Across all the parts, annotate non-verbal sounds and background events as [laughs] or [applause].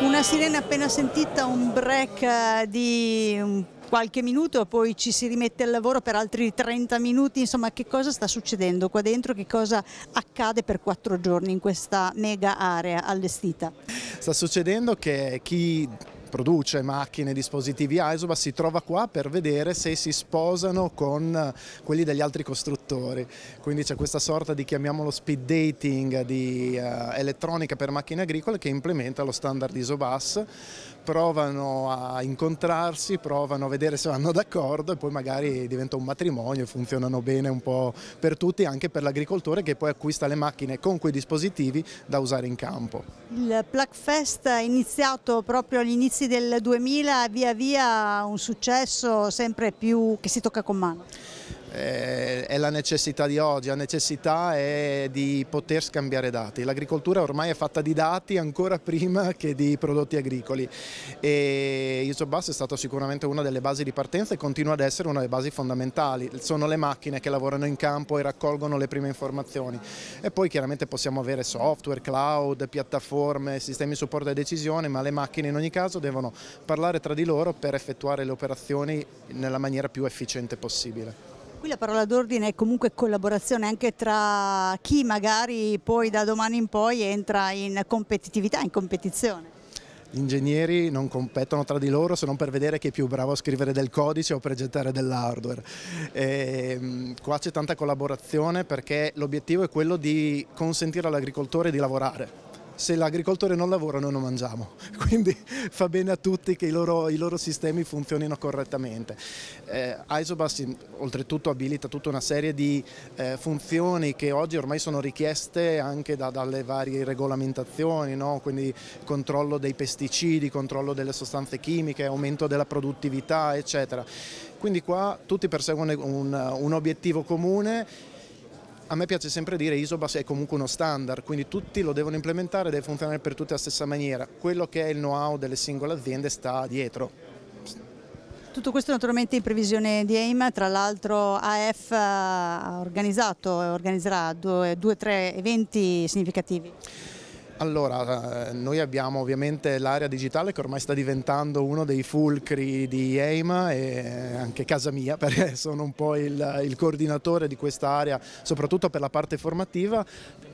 Una sirena appena sentita, un break eh, di qualche minuto, poi ci si rimette al lavoro per altri 30 minuti, insomma che cosa sta succedendo qua dentro, che cosa accade per quattro giorni in questa mega area allestita? Sta succedendo che chi produce macchine, dispositivi Aisoba, si trova qua per vedere se si sposano con eh, quelli degli altri costruttori. Quindi c'è questa sorta di, chiamiamolo speed dating, di uh, elettronica per macchine agricole che implementa lo standard ISOBAS, provano a incontrarsi, provano a vedere se vanno d'accordo e poi magari diventa un matrimonio e funzionano bene un po' per tutti, anche per l'agricoltore che poi acquista le macchine con quei dispositivi da usare in campo. Il Plug Fest è iniziato proprio all'inizio inizi del 2000 via via un successo sempre più che si tocca con mano? Eh, è la necessità di oggi, la necessità è di poter scambiare dati. L'agricoltura ormai è fatta di dati ancora [laughs] prima che di prodotti agricoli e Isobus è stata sicuramente una delle basi di partenza e continua ad essere una delle basi fondamentali. Sono le macchine che lavorano in campo e raccolgono le prime informazioni e poi chiaramente possiamo avere software, cloud, piattaforme, sistemi di supporto e decisione, ma le macchine in ogni caso devono parlare tra di loro per effettuare le operazioni nella maniera più efficiente possibile. Qui la parola d'ordine è comunque collaborazione anche tra chi magari poi da domani in poi entra in competitività, in competizione. Gli ingegneri non competono tra di loro se non per vedere chi è più bravo a scrivere del codice o per gettare dell'hardware. E, ehm, qua c'è tanta collaborazione perché l'obiettivo è quello di consentire all'agricoltore di lavorare se l'agricoltore non lavora noi non mangiamo, [laughs] quindi fa bene a tutti che i loro, i loro sistemi funzionino correttamente. Eh, Isobus oltretutto abilita tutta una serie di eh, funzioni che oggi ormai sono richieste anche da, dalle varie regolamentazioni, no? quindi controllo dei pesticidi, controllo delle sostanze chimiche, aumento della produttività eccetera. Quindi qua tutti perseguono un, un obiettivo comune a me piace sempre dire che Isobas è comunque uno standard, quindi tutti lo devono implementare, e deve funzionare per tutti alla stessa maniera. Quello che è il know-how delle singole aziende sta dietro. Tutto questo naturalmente in previsione di AIM, tra l'altro AF eh, ha organizzato e organizzerà due o tre eventi significativi. Allora, eh, noi abbiamo ovviamente l'area digitale che ormai sta diventando uno dei fulcri di AIM e anche casa mia [laughs] perché sono un po' il, il coordinatore di questa area, soprattutto per la parte formativa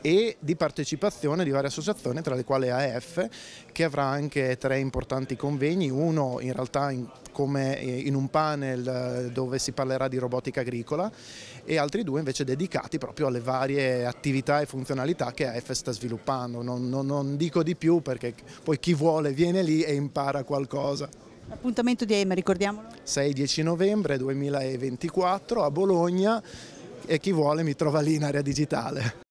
e di partecipazione di varie associazioni, tra le quali AF, che avrà anche tre importanti convegni, uno in realtà in, come in un panel eh, dove si parlerà di robotica agricola e altri due invece dedicati proprio alle varie attività e funzionalità che AF sta sviluppando. Non non, non dico di più perché poi chi vuole viene lì e impara qualcosa. Appuntamento di EMA, ricordiamolo? 6-10 novembre 2024 a Bologna e chi vuole mi trova lì in area digitale.